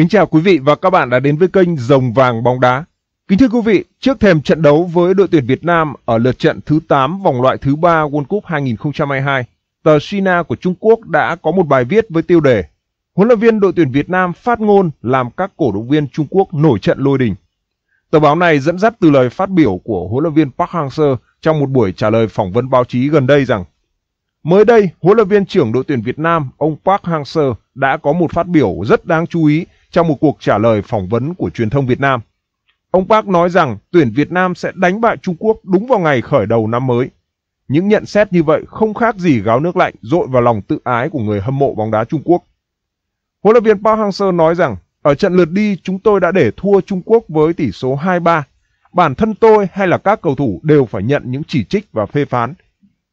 Kính chào quý vị và các bạn đã đến với kênh Rồng Vàng Bóng Đá. Kính thưa quý vị, trước thềm trận đấu với đội tuyển Việt Nam ở lượt trận thứ 8 vòng loại thứ 3 World Cup 2022, tờ Sina của Trung Quốc đã có một bài viết với tiêu đề Huấn luyện viên đội tuyển Việt Nam phát ngôn làm các cổ động viên Trung Quốc nổi trận lôi đình. Tờ báo này dẫn dắt từ lời phát biểu của huấn luyện viên Park Hang-seo trong một buổi trả lời phỏng vấn báo chí gần đây rằng Mới đây, huấn luyện viên trưởng đội tuyển Việt Nam, ông Park Hang-seo đã có một phát biểu rất đáng chú ý trong một cuộc trả lời phỏng vấn của truyền thông Việt Nam. Ông Park nói rằng tuyển Việt Nam sẽ đánh bại Trung Quốc đúng vào ngày khởi đầu năm mới. Những nhận xét như vậy không khác gì gáo nước lạnh dội vào lòng tự ái của người hâm mộ bóng đá Trung Quốc. Huấn luyện viên Park Hang-seo nói rằng ở trận lượt đi chúng tôi đã để thua Trung Quốc với tỷ số 2-3. Bản thân tôi hay là các cầu thủ đều phải nhận những chỉ trích và phê phán.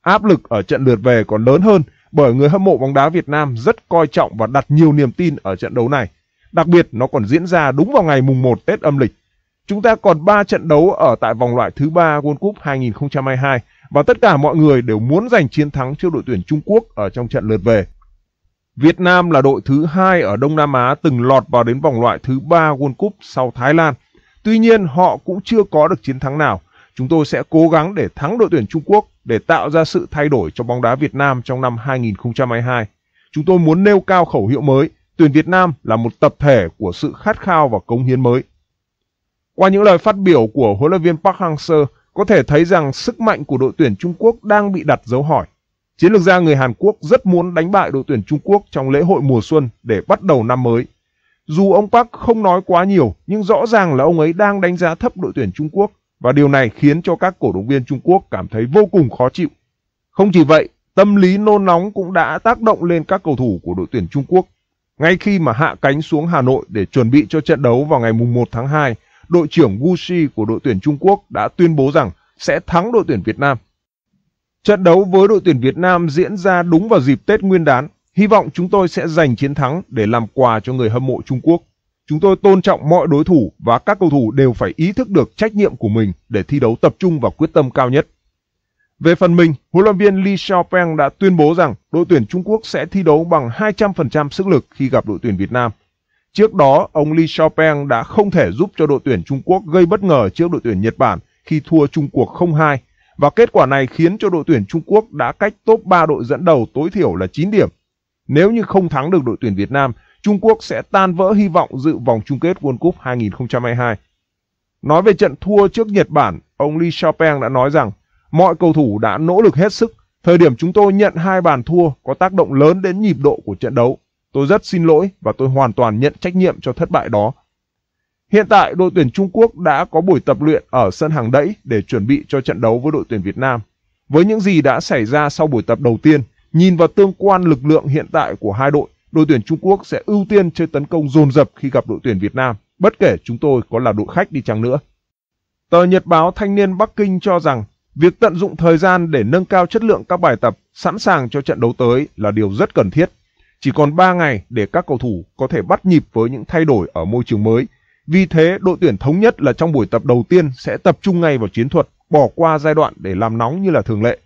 Áp lực ở trận lượt về còn lớn hơn bởi người hâm mộ bóng đá Việt Nam rất coi trọng và đặt nhiều niềm tin ở trận đấu này. Đặc biệt nó còn diễn ra đúng vào ngày mùng 1 Tết âm lịch. Chúng ta còn 3 trận đấu ở tại vòng loại thứ 3 World Cup 2022 và tất cả mọi người đều muốn giành chiến thắng trước đội tuyển Trung Quốc ở trong trận lượt về. Việt Nam là đội thứ hai ở Đông Nam Á từng lọt vào đến vòng loại thứ 3 World Cup sau Thái Lan. Tuy nhiên họ cũng chưa có được chiến thắng nào. Chúng tôi sẽ cố gắng để thắng đội tuyển Trung Quốc để tạo ra sự thay đổi cho bóng đá Việt Nam trong năm 2022. Chúng tôi muốn nêu cao khẩu hiệu mới tuyển Việt Nam là một tập thể của sự khát khao và cống hiến mới. Qua những lời phát biểu của huấn luyện viên Park Hang-seo, có thể thấy rằng sức mạnh của đội tuyển Trung Quốc đang bị đặt dấu hỏi. Chiến lược gia người Hàn Quốc rất muốn đánh bại đội tuyển Trung Quốc trong lễ hội mùa xuân để bắt đầu năm mới. Dù ông Park không nói quá nhiều, nhưng rõ ràng là ông ấy đang đánh giá thấp đội tuyển Trung Quốc và điều này khiến cho các cổ động viên Trung Quốc cảm thấy vô cùng khó chịu. Không chỉ vậy, tâm lý nôn nóng cũng đã tác động lên các cầu thủ của đội tuyển Trung Quốc. Ngay khi mà hạ cánh xuống Hà Nội để chuẩn bị cho trận đấu vào ngày 1 tháng 2, đội trưởng Wu Shi của đội tuyển Trung Quốc đã tuyên bố rằng sẽ thắng đội tuyển Việt Nam. Trận đấu với đội tuyển Việt Nam diễn ra đúng vào dịp Tết Nguyên đán. Hy vọng chúng tôi sẽ giành chiến thắng để làm quà cho người hâm mộ Trung Quốc. Chúng tôi tôn trọng mọi đối thủ và các cầu thủ đều phải ý thức được trách nhiệm của mình để thi đấu tập trung và quyết tâm cao nhất. Về phần mình, huấn luyện viên Li Xiaopeng đã tuyên bố rằng đội tuyển Trung Quốc sẽ thi đấu bằng 200% sức lực khi gặp đội tuyển Việt Nam. Trước đó, ông Li Xiaopeng đã không thể giúp cho đội tuyển Trung Quốc gây bất ngờ trước đội tuyển Nhật Bản khi thua Trung cuộc 0-2 và kết quả này khiến cho đội tuyển Trung Quốc đã cách top 3 đội dẫn đầu tối thiểu là 9 điểm. Nếu như không thắng được đội tuyển Việt Nam, Trung Quốc sẽ tan vỡ hy vọng dự vòng chung kết World Cup 2022. Nói về trận thua trước Nhật Bản, ông Li Xiaopeng đã nói rằng Mọi cầu thủ đã nỗ lực hết sức. Thời điểm chúng tôi nhận hai bàn thua có tác động lớn đến nhịp độ của trận đấu. Tôi rất xin lỗi và tôi hoàn toàn nhận trách nhiệm cho thất bại đó. Hiện tại đội tuyển Trung Quốc đã có buổi tập luyện ở sân hàng đẫy để chuẩn bị cho trận đấu với đội tuyển Việt Nam. Với những gì đã xảy ra sau buổi tập đầu tiên, nhìn vào tương quan lực lượng hiện tại của hai đội, đội tuyển Trung Quốc sẽ ưu tiên chơi tấn công dồn dập khi gặp đội tuyển Việt Nam, bất kể chúng tôi có là đội khách đi chăng nữa. Tờ Nhật báo Thanh niên Bắc Kinh cho rằng Việc tận dụng thời gian để nâng cao chất lượng các bài tập sẵn sàng cho trận đấu tới là điều rất cần thiết. Chỉ còn 3 ngày để các cầu thủ có thể bắt nhịp với những thay đổi ở môi trường mới. Vì thế, đội tuyển thống nhất là trong buổi tập đầu tiên sẽ tập trung ngay vào chiến thuật, bỏ qua giai đoạn để làm nóng như là thường lệ.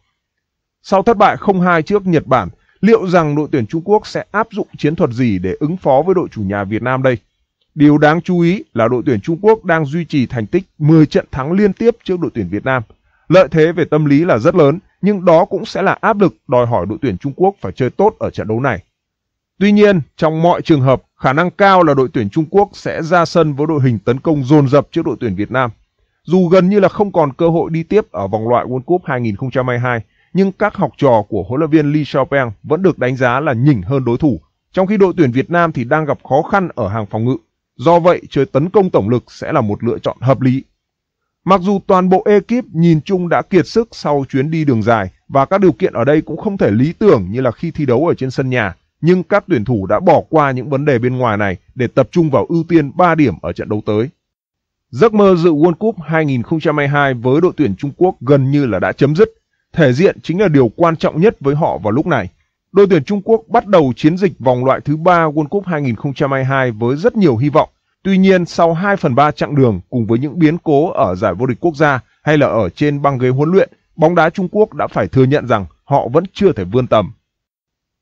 Sau thất bại 0-2 trước Nhật Bản, liệu rằng đội tuyển Trung Quốc sẽ áp dụng chiến thuật gì để ứng phó với đội chủ nhà Việt Nam đây? Điều đáng chú ý là đội tuyển Trung Quốc đang duy trì thành tích 10 trận thắng liên tiếp trước đội tuyển Việt Nam – Lợi thế về tâm lý là rất lớn, nhưng đó cũng sẽ là áp lực đòi hỏi đội tuyển Trung Quốc phải chơi tốt ở trận đấu này. Tuy nhiên, trong mọi trường hợp, khả năng cao là đội tuyển Trung Quốc sẽ ra sân với đội hình tấn công dồn dập trước đội tuyển Việt Nam. Dù gần như là không còn cơ hội đi tiếp ở vòng loại World Cup 2022, nhưng các học trò của huấn luyện viên Lee Xiaopeng vẫn được đánh giá là nhỉnh hơn đối thủ, trong khi đội tuyển Việt Nam thì đang gặp khó khăn ở hàng phòng ngự. Do vậy, chơi tấn công tổng lực sẽ là một lựa chọn hợp lý Mặc dù toàn bộ ekip nhìn chung đã kiệt sức sau chuyến đi đường dài và các điều kiện ở đây cũng không thể lý tưởng như là khi thi đấu ở trên sân nhà, nhưng các tuyển thủ đã bỏ qua những vấn đề bên ngoài này để tập trung vào ưu tiên 3 điểm ở trận đấu tới. Giấc mơ dự World Cup 2022 với đội tuyển Trung Quốc gần như là đã chấm dứt. Thể diện chính là điều quan trọng nhất với họ vào lúc này. Đội tuyển Trung Quốc bắt đầu chiến dịch vòng loại thứ 3 World Cup 2022 với rất nhiều hy vọng Tuy nhiên, sau 2 phần 3 chặng đường cùng với những biến cố ở giải vô địch quốc gia hay là ở trên băng ghế huấn luyện, bóng đá Trung Quốc đã phải thừa nhận rằng họ vẫn chưa thể vươn tầm.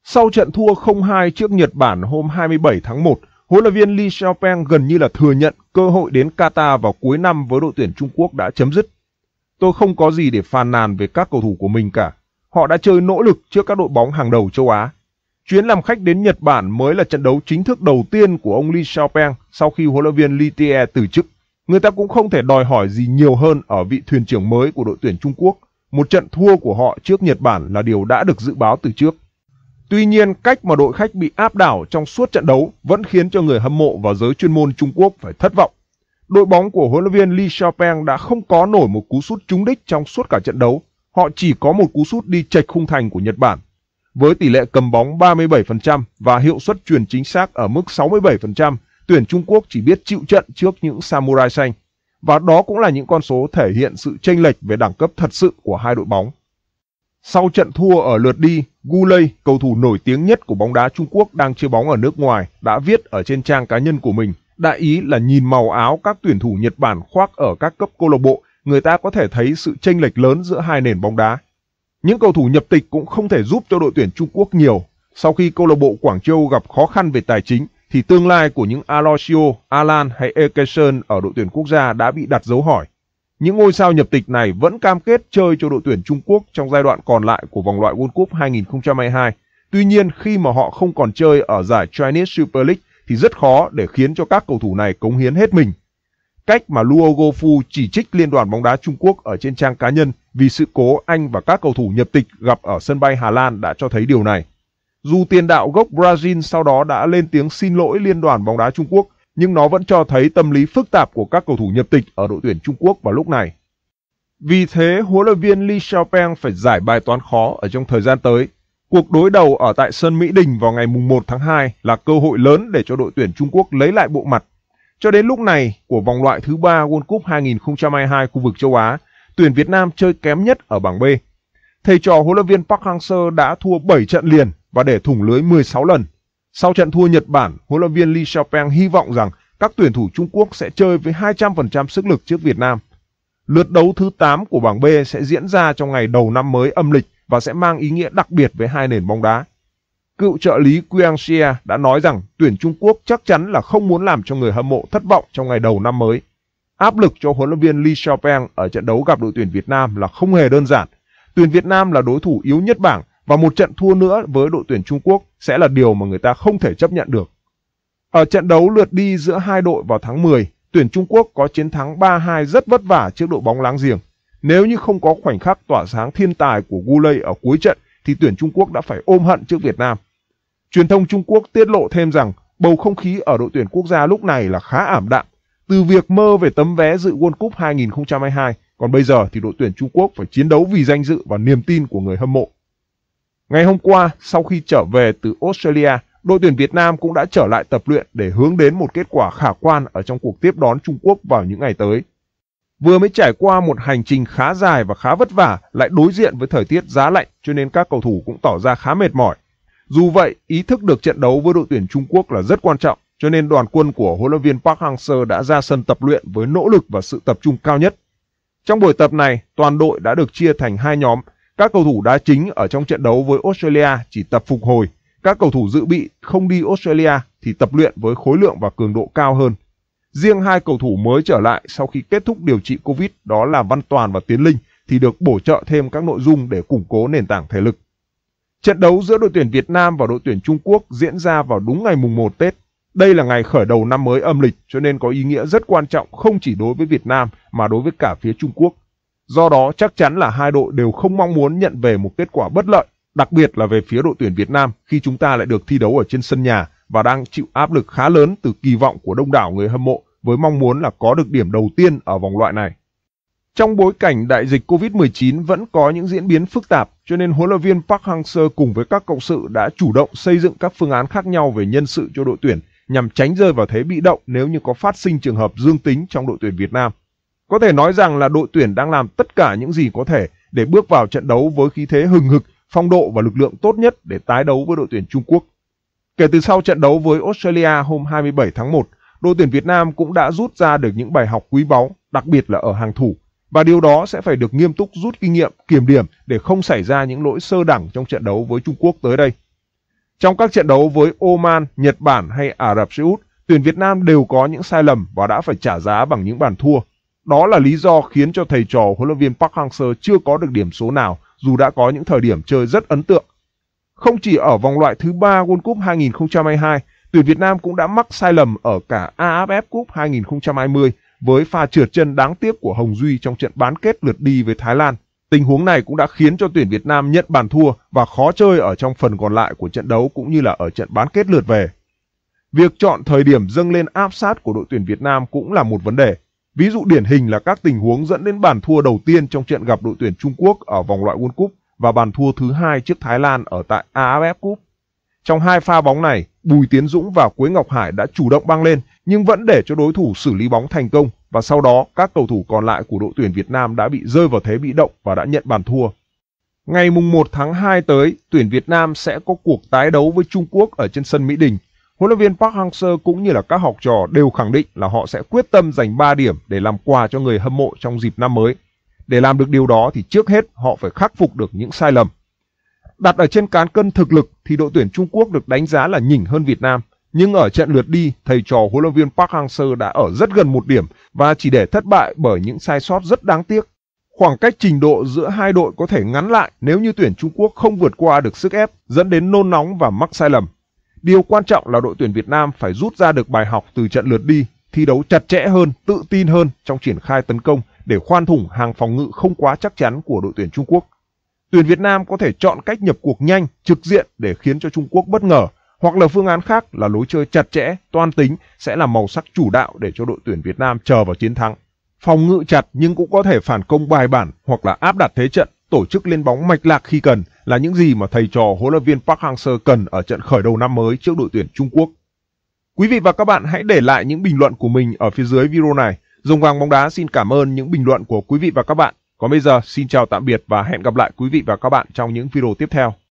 Sau trận thua 0-2 trước Nhật Bản hôm 27 tháng 1, huấn luyện viên Li Xiaopeng gần như là thừa nhận cơ hội đến Qatar vào cuối năm với đội tuyển Trung Quốc đã chấm dứt. Tôi không có gì để phàn nàn về các cầu thủ của mình cả. Họ đã chơi nỗ lực trước các đội bóng hàng đầu châu Á, Chuyến làm khách đến Nhật Bản mới là trận đấu chính thức đầu tiên của ông Lee Xiaopeng sau khi huấn luyện viên Tie từ chức. Người ta cũng không thể đòi hỏi gì nhiều hơn ở vị thuyền trưởng mới của đội tuyển Trung Quốc. Một trận thua của họ trước Nhật Bản là điều đã được dự báo từ trước. Tuy nhiên, cách mà đội khách bị áp đảo trong suốt trận đấu vẫn khiến cho người hâm mộ và giới chuyên môn Trung Quốc phải thất vọng. Đội bóng của huấn luyện viên Lee Xiaopeng đã không có nổi một cú sút trúng đích trong suốt cả trận đấu. Họ chỉ có một cú sút đi chệch khung thành của Nhật Bản với tỷ lệ cầm bóng 37% và hiệu suất truyền chính xác ở mức 67%, tuyển Trung Quốc chỉ biết chịu trận trước những samurai xanh. Và đó cũng là những con số thể hiện sự chênh lệch về đẳng cấp thật sự của hai đội bóng. Sau trận thua ở lượt đi, Gu Lei, cầu thủ nổi tiếng nhất của bóng đá Trung Quốc đang chơi bóng ở nước ngoài, đã viết ở trên trang cá nhân của mình, đại ý là nhìn màu áo các tuyển thủ Nhật Bản khoác ở các cấp câu lạc bộ, người ta có thể thấy sự chênh lệch lớn giữa hai nền bóng đá. Những cầu thủ nhập tịch cũng không thể giúp cho đội tuyển Trung Quốc nhiều. Sau khi câu lạc bộ Quảng Châu gặp khó khăn về tài chính thì tương lai của những Aloisio, Alan hay Ekerson ở đội tuyển quốc gia đã bị đặt dấu hỏi. Những ngôi sao nhập tịch này vẫn cam kết chơi cho đội tuyển Trung Quốc trong giai đoạn còn lại của vòng loại World Cup 2022. Tuy nhiên khi mà họ không còn chơi ở giải Chinese Super League thì rất khó để khiến cho các cầu thủ này cống hiến hết mình cách mà Luo Gofu chỉ trích Liên đoàn bóng đá Trung Quốc ở trên trang cá nhân vì sự cố anh và các cầu thủ nhập tịch gặp ở sân bay Hà Lan đã cho thấy điều này. Dù tiền đạo gốc Brazil sau đó đã lên tiếng xin lỗi Liên đoàn bóng đá Trung Quốc, nhưng nó vẫn cho thấy tâm lý phức tạp của các cầu thủ nhập tịch ở đội tuyển Trung Quốc vào lúc này. Vì thế, huấn luyện viên Li Xiaopeng phải giải bài toán khó ở trong thời gian tới. Cuộc đối đầu ở tại sân Mỹ Đình vào ngày 1 tháng 2 là cơ hội lớn để cho đội tuyển Trung Quốc lấy lại bộ mặt cho đến lúc này của vòng loại thứ ba World Cup 2022 khu vực châu Á, tuyển Việt Nam chơi kém nhất ở bảng B. Thầy trò huấn luyện viên Park Hang-seo đã thua 7 trận liền và để thủng lưới 16 lần. Sau trận thua Nhật Bản, huấn luyện viên Lee Xiaopeng hy vọng rằng các tuyển thủ Trung Quốc sẽ chơi với 200% sức lực trước Việt Nam. Lượt đấu thứ 8 của bảng B sẽ diễn ra trong ngày đầu năm mới âm lịch và sẽ mang ý nghĩa đặc biệt với hai nền bóng đá. Cựu trợ lý Quang Xie đã nói rằng tuyển Trung Quốc chắc chắn là không muốn làm cho người hâm mộ thất vọng trong ngày đầu năm mới. Áp lực cho huấn luyện viên Li Xiaopeng ở trận đấu gặp đội tuyển Việt Nam là không hề đơn giản. Tuyển Việt Nam là đối thủ yếu nhất bảng và một trận thua nữa với đội tuyển Trung Quốc sẽ là điều mà người ta không thể chấp nhận được. Ở trận đấu lượt đi giữa hai đội vào tháng 10, tuyển Trung Quốc có chiến thắng 3-2 rất vất vả trước đội bóng láng giềng. Nếu như không có khoảnh khắc tỏa sáng thiên tài của Gu Gulay ở cuối trận thì tuyển Trung Quốc đã phải ôm hận trước Việt Nam. Truyền thông Trung Quốc tiết lộ thêm rằng bầu không khí ở đội tuyển quốc gia lúc này là khá ảm đạm. Từ việc mơ về tấm vé dự World Cup 2022, còn bây giờ thì đội tuyển Trung Quốc phải chiến đấu vì danh dự và niềm tin của người hâm mộ. Ngày hôm qua, sau khi trở về từ Australia, đội tuyển Việt Nam cũng đã trở lại tập luyện để hướng đến một kết quả khả quan ở trong cuộc tiếp đón Trung Quốc vào những ngày tới. Vừa mới trải qua một hành trình khá dài và khá vất vả, lại đối diện với thời tiết giá lạnh cho nên các cầu thủ cũng tỏ ra khá mệt mỏi. Dù vậy, ý thức được trận đấu với đội tuyển Trung Quốc là rất quan trọng, cho nên đoàn quân của huấn luyện viên Park Hang-seo đã ra sân tập luyện với nỗ lực và sự tập trung cao nhất. Trong buổi tập này, toàn đội đã được chia thành hai nhóm. Các cầu thủ đá chính ở trong trận đấu với Australia chỉ tập phục hồi, các cầu thủ dự bị không đi Australia thì tập luyện với khối lượng và cường độ cao hơn. Riêng hai cầu thủ mới trở lại sau khi kết thúc điều trị Covid đó là Văn Toàn và Tiến Linh thì được bổ trợ thêm các nội dung để củng cố nền tảng thể lực. Trận đấu giữa đội tuyển Việt Nam và đội tuyển Trung Quốc diễn ra vào đúng ngày mùng 1 Tết. Đây là ngày khởi đầu năm mới âm lịch cho nên có ý nghĩa rất quan trọng không chỉ đối với Việt Nam mà đối với cả phía Trung Quốc. Do đó chắc chắn là hai đội đều không mong muốn nhận về một kết quả bất lợi, đặc biệt là về phía đội tuyển Việt Nam khi chúng ta lại được thi đấu ở trên sân nhà và đang chịu áp lực khá lớn từ kỳ vọng của đông đảo người hâm mộ với mong muốn là có được điểm đầu tiên ở vòng loại này. Trong bối cảnh đại dịch COVID-19 vẫn có những diễn biến phức tạp, cho nên huấn luyện viên Park Hang-seo cùng với các cộng sự đã chủ động xây dựng các phương án khác nhau về nhân sự cho đội tuyển nhằm tránh rơi vào thế bị động nếu như có phát sinh trường hợp dương tính trong đội tuyển Việt Nam. Có thể nói rằng là đội tuyển đang làm tất cả những gì có thể để bước vào trận đấu với khí thế hừng hực, phong độ và lực lượng tốt nhất để tái đấu với đội tuyển Trung Quốc. Kể từ sau trận đấu với Australia hôm 27 tháng 1, đội tuyển Việt Nam cũng đã rút ra được những bài học quý báu, đặc biệt là ở hàng thủ và điều đó sẽ phải được nghiêm túc rút kinh nghiệm, kiểm điểm để không xảy ra những lỗi sơ đẳng trong trận đấu với Trung Quốc tới đây. Trong các trận đấu với Oman, Nhật Bản hay Ả Rập Xê Út, tuyển Việt Nam đều có những sai lầm và đã phải trả giá bằng những bàn thua. Đó là lý do khiến cho thầy trò huấn luyện viên Park Hang-seo chưa có được điểm số nào dù đã có những thời điểm chơi rất ấn tượng. Không chỉ ở vòng loại thứ 3 World Cup 2022, tuyển Việt Nam cũng đã mắc sai lầm ở cả AFF Cup 2020 với pha trượt chân đáng tiếc của Hồng Duy trong trận bán kết lượt đi với Thái Lan. Tình huống này cũng đã khiến cho tuyển Việt Nam nhận bàn thua và khó chơi ở trong phần còn lại của trận đấu cũng như là ở trận bán kết lượt về. Việc chọn thời điểm dâng lên áp sát của đội tuyển Việt Nam cũng là một vấn đề. Ví dụ điển hình là các tình huống dẫn đến bàn thua đầu tiên trong trận gặp đội tuyển Trung Quốc ở vòng loại World Cup và bàn thua thứ hai trước Thái Lan ở tại AFF Cup. Trong hai pha bóng này, Bùi Tiến Dũng và Quế Ngọc Hải đã chủ động băng lên nhưng vẫn để cho đối thủ xử lý bóng thành công và sau đó các cầu thủ còn lại của đội tuyển Việt Nam đã bị rơi vào thế bị động và đã nhận bàn thua. Ngày mùng 1 tháng 2 tới, tuyển Việt Nam sẽ có cuộc tái đấu với Trung Quốc ở trên sân Mỹ Đình. Huấn luyện viên Park Hang-seo cũng như là các học trò đều khẳng định là họ sẽ quyết tâm giành 3 điểm để làm quà cho người hâm mộ trong dịp năm mới. Để làm được điều đó thì trước hết họ phải khắc phục được những sai lầm. Đặt ở trên cán cân thực lực thì đội tuyển Trung Quốc được đánh giá là nhỉnh hơn Việt Nam nhưng ở trận lượt đi, thầy trò huấn luyện viên Park Hang-seo đã ở rất gần một điểm và chỉ để thất bại bởi những sai sót rất đáng tiếc. Khoảng cách trình độ giữa hai đội có thể ngắn lại nếu như tuyển Trung Quốc không vượt qua được sức ép dẫn đến nôn nóng và mắc sai lầm. Điều quan trọng là đội tuyển Việt Nam phải rút ra được bài học từ trận lượt đi, thi đấu chặt chẽ hơn, tự tin hơn trong triển khai tấn công để khoan thủng hàng phòng ngự không quá chắc chắn của đội tuyển Trung Quốc. Tuyển Việt Nam có thể chọn cách nhập cuộc nhanh, trực diện để khiến cho Trung Quốc bất ngờ hoặc là phương án khác là lối chơi chặt chẽ, toan tính sẽ là màu sắc chủ đạo để cho đội tuyển Việt Nam chờ vào chiến thắng. Phòng ngự chặt nhưng cũng có thể phản công bài bản hoặc là áp đặt thế trận, tổ chức lên bóng mạch lạc khi cần là những gì mà thầy trò huấn luyện viên Park Hang-seo cần ở trận khởi đầu năm mới trước đội tuyển Trung Quốc. Quý vị và các bạn hãy để lại những bình luận của mình ở phía dưới video này. Rồng vàng bóng đá xin cảm ơn những bình luận của quý vị và các bạn. Còn bây giờ xin chào tạm biệt và hẹn gặp lại quý vị và các bạn trong những video tiếp theo.